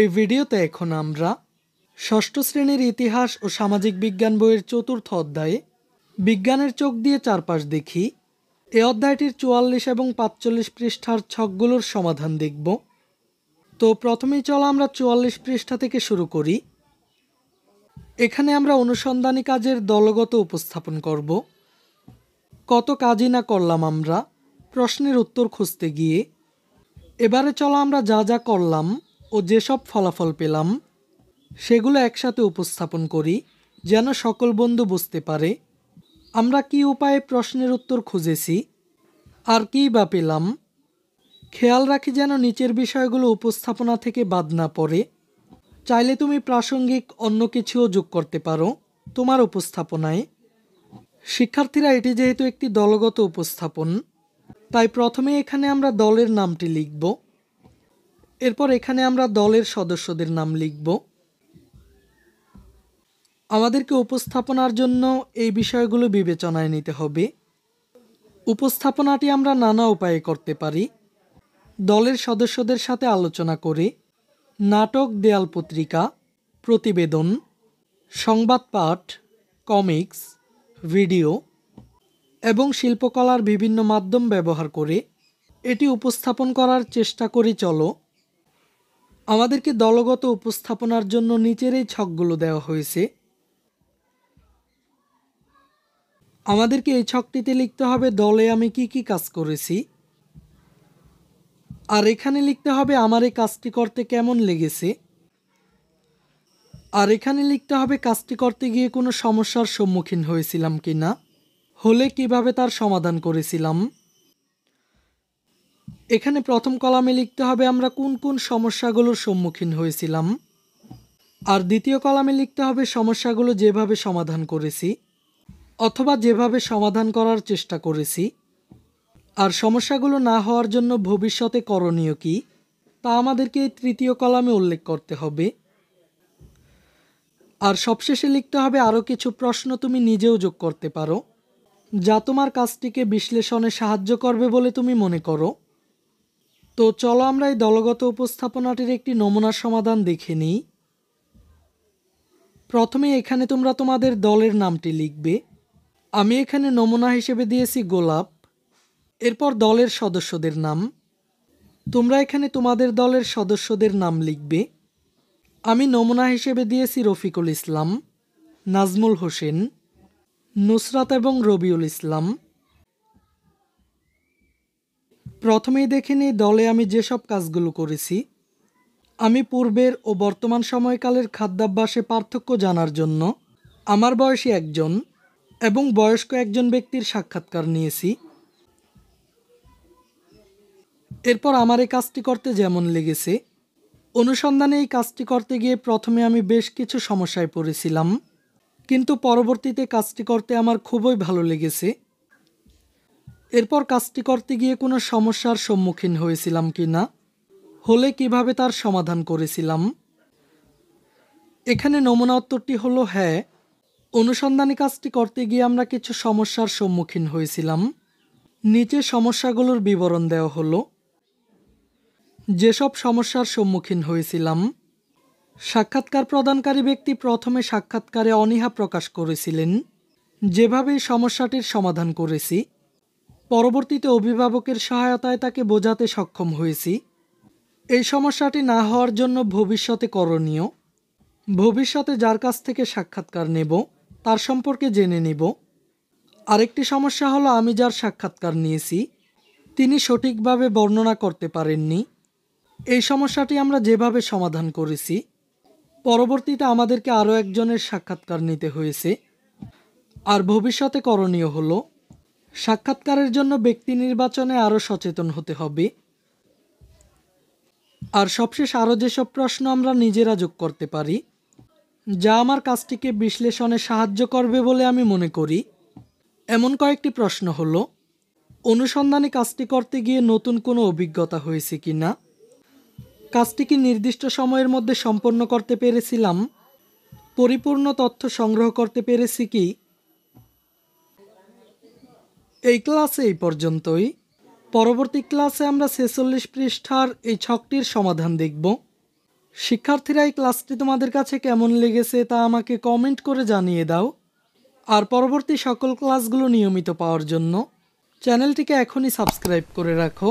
এই ভিডিওতে এখন আমরা ষষ্ঠ শ্রেণীর ইতিহাস ও সামাজিক বিজ্ঞান বইয়ের চতুর্থ অধ্যায়ে বিজ্ঞানের চোখ দিয়ে চারপাশ দেখি এ অধ্যায়টির চুয়াল্লিশ এবং পাঁচচল্লিশ পৃষ্ঠার ছকগুলোর সমাধান দেখব তো প্রথমেই চলো আমরা চুয়াল্লিশ পৃষ্ঠা থেকে শুরু করি এখানে আমরা অনুসন্ধানী কাজের দলগত উপস্থাপন করব কত কাজই না করলাম আমরা প্রশ্নের উত্তর খুঁজতে গিয়ে এবারে চলো আমরা যা যা করলাম ও যেসব ফলাফল পেলাম সেগুলো একসাথে উপস্থাপন করি যেন সকল বন্ধু বুঝতে পারে আমরা কি উপায়ে প্রশ্নের উত্তর খুঁজেছি আর কী বা পেলাম খেয়াল রাখি যেন নিচের বিষয়গুলো উপস্থাপনা থেকে বাদ না পড়ে চাইলে তুমি প্রাসঙ্গিক অন্য কিছুও যোগ করতে পারো তোমার উপস্থাপনায় শিক্ষার্থীরা এটি যেহেতু একটি দলগত উপস্থাপন তাই প্রথমে এখানে আমরা দলের নামটি লিখব এরপর এখানে আমরা দলের সদস্যদের নাম লিখব আমাদেরকে উপস্থাপনার জন্য এই বিষয়গুলো বিবেচনায় নিতে হবে উপস্থাপনাটি আমরা নানা উপায়ে করতে পারি দলের সদস্যদের সাথে আলোচনা করে নাটক দেয়াল পত্রিকা প্রতিবেদন সংবাদ পাঠ কমিক্স ভিডিও এবং শিল্পকলার বিভিন্ন মাধ্যম ব্যবহার করে এটি উপস্থাপন করার চেষ্টা করি চলো আমাদেরকে দলগত উপস্থাপনার জন্য নিচের এই ছকগুলো দেওয়া হয়েছে আমাদেরকে এই ছকটিতে লিখতে হবে দলে আমি কি কি কাজ করেছি আর এখানে লিখতে হবে আমার এই কাজটি করতে কেমন লেগেছে আর এখানে লিখতে হবে কাজটি করতে গিয়ে কোনো সমস্যার সম্মুখীন হয়েছিলাম কি না হলে কিভাবে তার সমাধান করেছিলাম এখানে প্রথম কলামে লিখতে হবে আমরা কোন কোন সমস্যাগুলোর সম্মুখীন হয়েছিলাম আর দ্বিতীয় কলামে লিখতে হবে সমস্যাগুলো যেভাবে সমাধান করেছি অথবা যেভাবে সমাধান করার চেষ্টা করেছি আর সমস্যাগুলো না হওয়ার জন্য ভবিষ্যতে করণীয় কি তা আমাদেরকে তৃতীয় কলামে উল্লেখ করতে হবে আর সবশেষে লিখতে হবে আরও কিছু প্রশ্ন তুমি নিজেও যোগ করতে পারো যা তোমার কাজটিকে বিশ্লেষণে সাহায্য করবে বলে তুমি মনে করো তো চলো আমরা এই দলগত উপস্থাপনাটির একটি নমুনা সমাধান দেখে নিই প্রথমে এখানে তোমরা তোমাদের দলের নামটি লিখবে আমি এখানে নমুনা হিসেবে দিয়েছি গোলাপ এরপর দলের সদস্যদের নাম তোমরা এখানে তোমাদের দলের সদস্যদের নাম লিখবে আমি নমুনা হিসেবে দিয়েছি রফিকুল ইসলাম নাজমুল হোসেন নুসরাত এবং রবিউল ইসলাম প্রথমেই দেখে নিই দলে আমি যেসব কাজগুলো করেছি আমি পূর্বের ও বর্তমান সময়কালের খাদ্যাভ্যাসে পার্থক্য জানার জন্য আমার বয়সী একজন এবং বয়স্ক একজন ব্যক্তির সাক্ষাৎকার নিয়েছি এরপর আমার এই কাজটি করতে যেমন লেগেছে অনুসন্ধানে এই কাজটি করতে গিয়ে প্রথমে আমি বেশ কিছু সমস্যায় পড়েছিলাম কিন্তু পরবর্তীতে কাজটি করতে আমার খুবই ভালো লেগেছে এরপর কাজটি করতে গিয়ে কোনো সমস্যার সম্মুখীন হয়েছিলাম কি না হলে কিভাবে তার সমাধান করেছিলাম এখানে নমুনা উত্তরটি হলো হ্যাঁ অনুসন্ধানী কাজটি করতে গিয়ে আমরা কিছু সমস্যার সম্মুখীন হয়েছিলাম নিচে সমস্যাগুলোর বিবরণ দেওয়া হলো যেসব সমস্যার সম্মুখীন হয়েছিলাম সাক্ষাৎকার প্রদানকারী ব্যক্তি প্রথমে সাক্ষাৎকারে অনীহা প্রকাশ করেছিলেন যেভাবে সমস্যাটির সমাধান করেছি পরবর্তীতে অভিভাবকের সহায়তায় তাকে বোঝাতে সক্ষম হয়েছি এই সমস্যাটি না হওয়ার জন্য ভবিষ্যতে করণীয় ভবিষ্যতে যার কাছ থেকে সাক্ষাৎকার নেব তার সম্পর্কে জেনে নেব আরেকটি সমস্যা হলো আমি যার সাক্ষাৎকার নিয়েছি তিনি সঠিকভাবে বর্ণনা করতে পারেননি এই সমস্যাটি আমরা যেভাবে সমাধান করেছি পরবর্তীতে আমাদেরকে আরও একজনের সাক্ষাৎকার নিতে হয়েছে আর ভবিষ্যতে করণীয় হলো সাক্ষাৎকারের জন্য ব্যক্তি নির্বাচনে আরও সচেতন হতে হবে আর সবশেষ আরও যেসব প্রশ্ন আমরা নিজেরা যোগ করতে পারি যা আমার কাজটিকে বিশ্লেষণে সাহায্য করবে বলে আমি মনে করি এমন কয়েকটি প্রশ্ন হলো অনুসন্ধানে কাজটি করতে গিয়ে নতুন কোনো অভিজ্ঞতা হয়েছে কি না কাজটিকে নির্দিষ্ট সময়ের মধ্যে সম্পন্ন করতে পেরেছিলাম পরিপূর্ণ তথ্য সংগ্রহ করতে পেরেছি কি এই ক্লাসে এই পর্যন্তই পরবর্তী ক্লাসে আমরা ছেচল্লিশ পৃষ্ঠার এই ছকটির সমাধান দেখব শিক্ষার্থীরা এই ক্লাসটি তোমাদের কাছে কেমন লেগেছে তা আমাকে কমেন্ট করে জানিয়ে দাও আর পরবর্তী সকল ক্লাসগুলো নিয়মিত পাওয়ার জন্য চ্যানেলটিকে এখনই সাবস্ক্রাইব করে রাখো